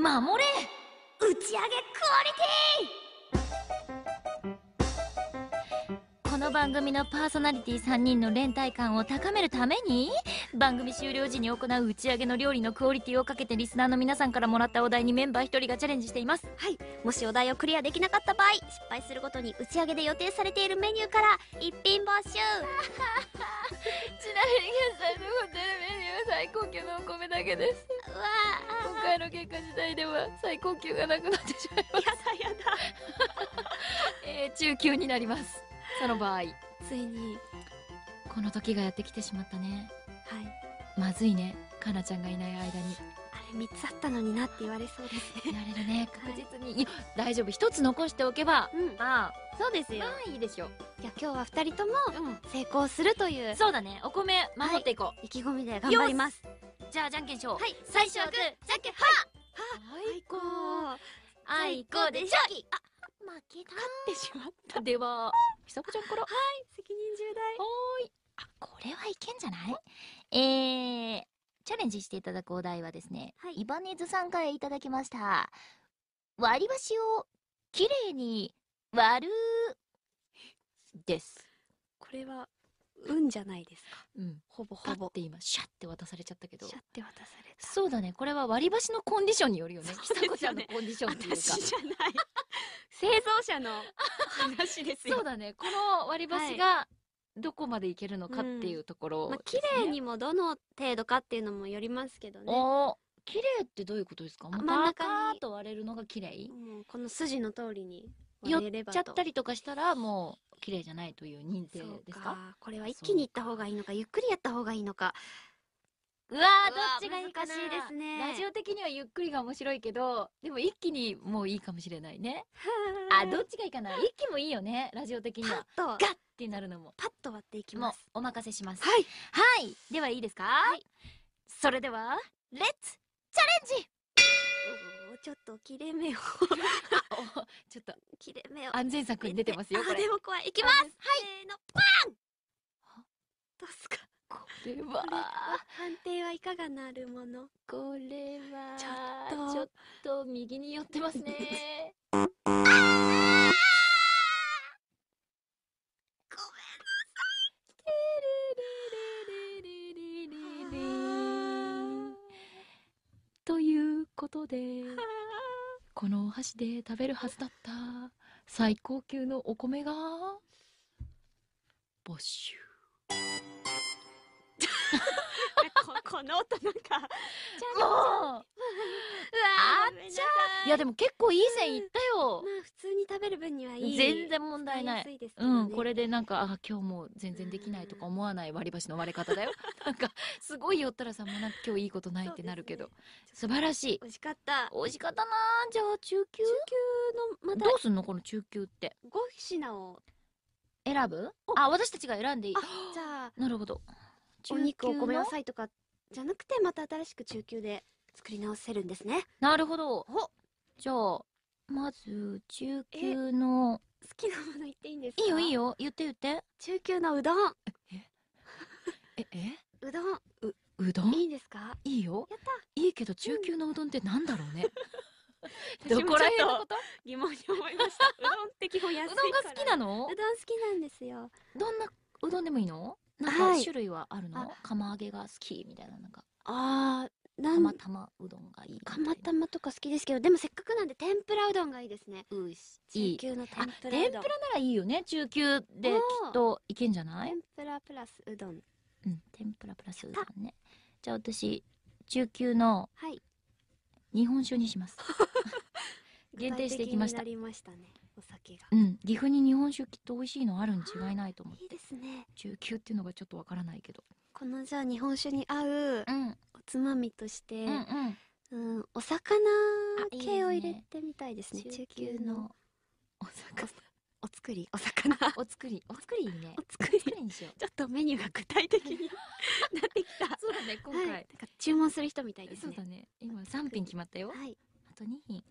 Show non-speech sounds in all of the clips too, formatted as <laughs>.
守れ打ち上げクオリティこの番組のパーソナリティ3人の連帯感を高めるために番組終了時に行う打ち上げの料理のクオリティをかけてリスナーの皆さんからもらったお題にメンバー1人がチャレンジしていますはいもしお題をクリアできなかった場合失敗するごとに打ち上げで予定されているメニューから一品募集 <laughs> ちなみに現在のホテルメニューは最高級のお米だけですわ今回の結果自体では最高級がなくなってしまいますやだやだ <laughs> え中級になりますその場合ついにこの時がやってきてしまったねはいまずいねかなちゃんがいない間にあれ3つあったのになって言われそうですね言われるね確実に、はい、や大丈夫1つ残しておけば、うん、まあそうですよまあいいでしょうゃあ今日は2人とも成功するという、うん、そうだねお米守っていこう、はい、意気込みで頑張りますじゃあじゃんけんしようはい最初はグーじゃんけんはあいこあいこでしょあ負けた勝ってしまったではひさこちゃんからはい責任重大はいあこれはいけんじゃないえー、チャレンジしていただくお題はですね、はい、イバネズさんからいただきました割り箸をきれいに割るですこれは運じゃないですか。うん。ほぼほぼ。って今、シャって渡されちゃったけど。シャって渡された。そうだね。これは割り箸のコンディションによるよね。ひさこちゃんのコンディションというか。私じゃない。製造者の話ですよ。そうだね。この割り箸が、どこまでいけるのかっていうところ、ね。まあ、綺麗にもどの程度かっていうのもよりますけどね。綺麗ってどういうことですか真ん中と割れるのが綺麗、うん、この筋の通りに寄っちゃったりとかしたらもう綺麗じゃないという認定ですかこれは一気に行った方がいいのかゆっくりやった方がいいのかうわどっちがいいかしいですねラジオ的にはゆっくりが面白いけどでも一気にもういいかもしれないねあどっちがいいかな一気もいいよねラジオ的にはパッとガッってなるのもパッと割っていきますお任せしますはい、はい、ではいいですか、はい、それではレッツチャレンジちょっと切れ目をちょっと切れ目を安全策に出てますよあでも怖いいきますはいせーのパンどうすかこれは判定はいかがなるものこれはちょっと右に寄ってますねことで、このお箸で食べるはずだった最高級のお米が、没収。<laughs> この音なんか、もう、うわあっちゃいやでも結構いい線いったよ。まあ食べる分にはいい。全然問題ない。いね、うん、これでなんか、あ、今日も全然できないとか思わない割り箸の割れ方だよ。<laughs> なんか、すごいよったらさんもなんか今日いいことないってなるけど。ね、素晴らしい。惜しかった。惜しかったなじゃあ中級中級の、また。どうすんのこの中級って。5品を。選ぶあ、私たちが選んでいい。じゃあ。<gasps> なるほど。中お肉、お米、野菜とかじゃなくて、また新しく中級で作り直せるんですね。なるほど。ほじゃあ、まず、中級の。好きなもの言っていいんですかいいよいいよ。言って言って。中級のうどん。ええ、えうどん。う、うどんいいんですかいいよ。やったいいけど、中級のうどんってなんだろうね。どこら辺のこと疑問に思いました。<laughs> うどんって基本安いうどんが好きなのうどん好きなんですよ。どんなうどんでもいいのなんか種類はあるの、はい、釜揚げが好きみたいな、なんか。ああ、たまたまうどんがいいかまたまとか好きですけどでもせっかくなんで天ぷらうどんがいいですねうし中級の天ぷら天ぷらならいいよね中級できっといけんじゃない天ぷらプラスうどんうん天ぷらプラスうどんねじゃあ私中級の日本酒にします、<laughs> 限定してきましたりましたねお酒がうん岐阜に日本酒きっと美味しいのあるに違いないと思っていいですね中級っていうのがちょっとわからないけどこのじゃあ日本酒に合う、うんつまみとして、うん、うん、お魚系を入れてみたいですね、ね、中級のお魚お作りお魚 <laughs> お作りお作りいいねお作りにしようちょっとメニューが具体的に <laughs> なってきたそうだね今回、はい、注文する人みたいですねそうだね今三品決まったよ、はい、あと二品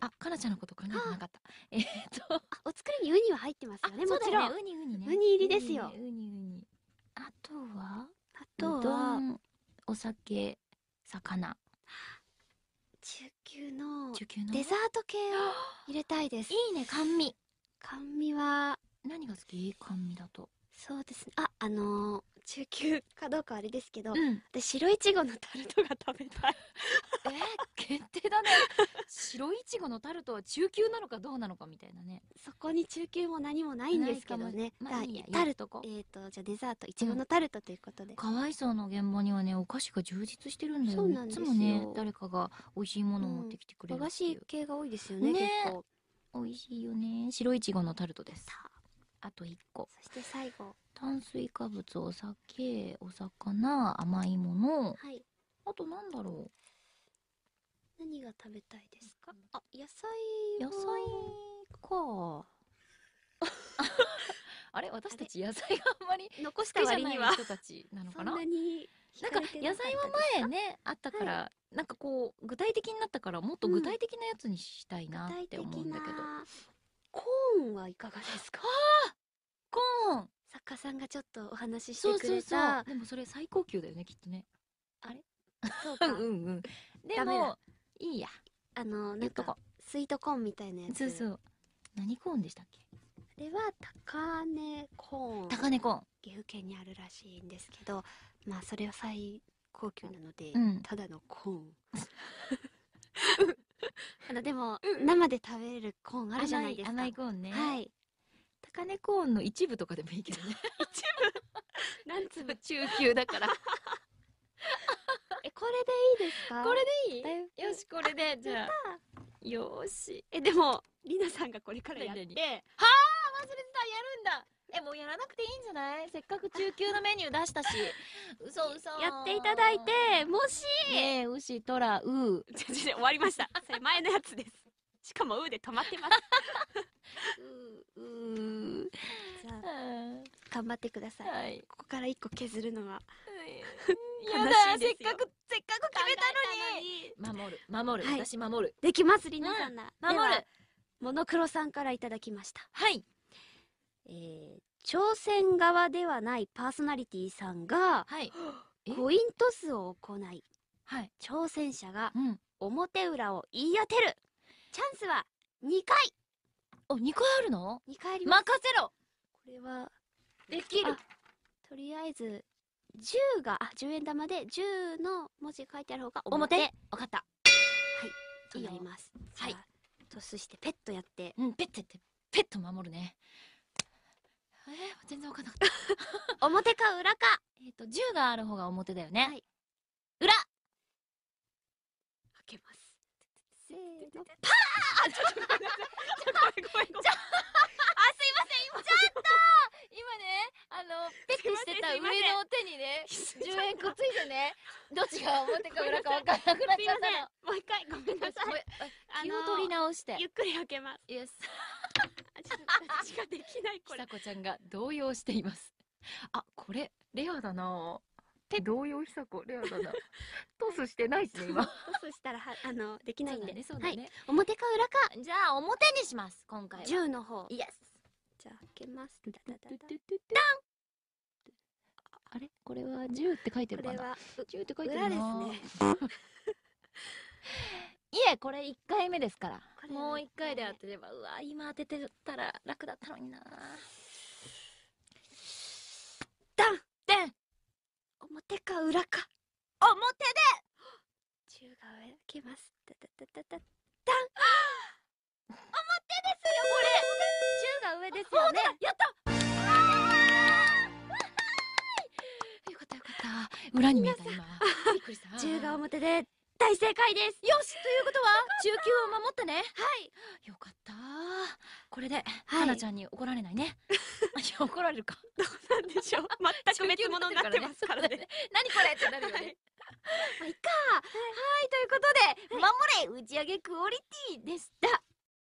あ、かなちゃんのこと考えてなかった。えっ、と。お作りにウニは入ってますよね、もちろん。ウニウニね。ウニ入りですよ。ウニウニ。あとはあとは、お酒、魚。中級の中級のデザート系を <gasps> 入れたいです。いいね、甘味。甘味は、何が好き甘味だと。そうですね。あ、あのー、中級かどうかあれですけど、うん、私白いちごのタルトが食べたい。えー、限定だね白いちごのタルトは中級なのかどうなのかみたいなねそこに中級も何もないんですけどね、まあ、いいタルトえっ、ー、とじゃあデザートいちごのタルトということで、うん、かわいそうの現場にはねお菓子が充実してるんだよいつもね誰かが美味しいものを持ってきてくれる、うん、和菓子系が多いですよねね結構美味しいよね白いちごのタルトですあと1個そして最後炭水化物お酒お魚甘いもの、はい、あとなんだろう何が食べたいですか、うん、あ、野菜野菜か。<laughs> あれ私たち野菜があんまり残したわりには人たちなのかなそんなになんか野菜は前ねあったから、はい、なんかこう具体的になったからもっと具体的なやつにしたいなって思うんだけど、うん、コーンはいかがですかコーン作家さんがちょっとお話ししてくれたでもそれ最高級だよねきっとねあれそうか <laughs> うんうんでもいいやあのなんかスイートコーンみたいなやつそうそう何コーンでしたっけあれは高根コーン高根コーン岐阜県にあるらしいんですけどまあそれは最高級なので、うん、ただのコーン <laughs> あのでも、うん、生で食べるコーンあるじゃないですか甘いコーンねはい高根コーンの一部とかでもいいけどね <laughs> 一部何粒 <laughs> 中級だからこれでいいですかこれでいいよしこれでじゃあよしえでもりなさんがこれからやってはあ忘れてたやるんだえもうやらなくていいんじゃないせっかく中級のメニュー出したし <laughs> 嘘嘘やっていただいてもしねえ牛トラウー終わりましたそれ前のやつですしかもうで止まってます <laughs> うう <laughs> じゃあ頑張ってください、はい、ここから一個削るのは、うんやだせっかくせっかく決めたのに守る守る、はい、私守るできますりなさんな、うん、守るモノクロさんからいただきましたはいえー、朝鮮側ではないパーソナリティさんが、はい、<gasps> コイントスを行い、はい、挑戦者が表裏を言い当てる、チャンスは2回お2回あるの ?2 回あります任せろこれはできるとりあえず10が、あ、10円玉で10の文字書いてある方が表。表わかった。はい。となります。はいトスしてペットやって。うん、ペッてって、ペット守るね。えー、全然わかんなかった。<laughs> 表か裏か。えっ、と、10がある方が表だよね。はい裏開けます。せーの。パーあ、<laughs> ちょっとごっとか表か裏か分からなくなっちゃったの。もう一回ごめんなさい。気を取り直して。ゆっくり開けます。イエス。私ができないこれ。ひさこちゃんが動揺しています。あ、これ、レアだなて動揺ひさこ、レアだな <laughs> トスしてないしね、今。トスしたら、は、あの、できないんで。ね、そうだね、はい。表か裏か。じゃあ、表にします、今回は。10の方。イエス。じゃあ、開けます。ダダダダダンこれは1って書いてるかな1って書いてるな、ね、<laughs> <laughs> いえこれ一回目ですからもう一回で当てればうわ今当ててたら楽だったのになダンデン表か裏か表で1が上きますダダダダダダン <gasps> 表ですよこれ1 <laughs> が上ですよねやった裏に見えた今びっくりした1 <laughs> が表で大正解ですよしということは中級を守ってねはいよかったこれで、はい、なちゃんに怒られないね <laughs> 怒られるかどうなんでしょう全く別物になってますからね、ねね、何これってなるよね、はいまあ、いっか、はい、はい、ということで、はい、守れ打ち上げクオリティでした